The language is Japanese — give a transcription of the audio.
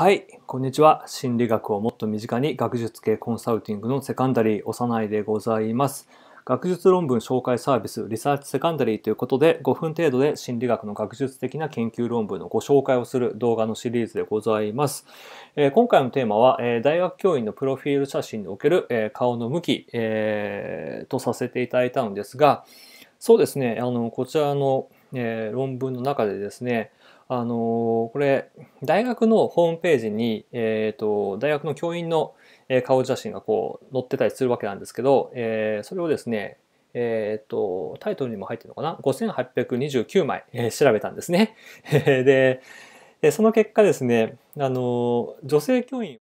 はい、こんにちは。心理学をもっと身近に学術系コンサルティングのセカンダリー、幼いでございます。学術論文紹介サービス、リサーチセカンダリーということで、5分程度で心理学の学術的な研究論文のご紹介をする動画のシリーズでございます。え今回のテーマは、え大学教員のプロフィール写真における、え顔の向き、えー、とさせていただいたのですが、そうですね、あのこちらの、え論文の中でですね、あのこれ大学のホームページに、えーと、大学の教員の顔写真がこう載ってたりするわけなんですけど、えー、それをですね、えーと、とタイトルにも入ってるのかな5829枚、えー、調べたんですね。でその結果ですねあの女性教員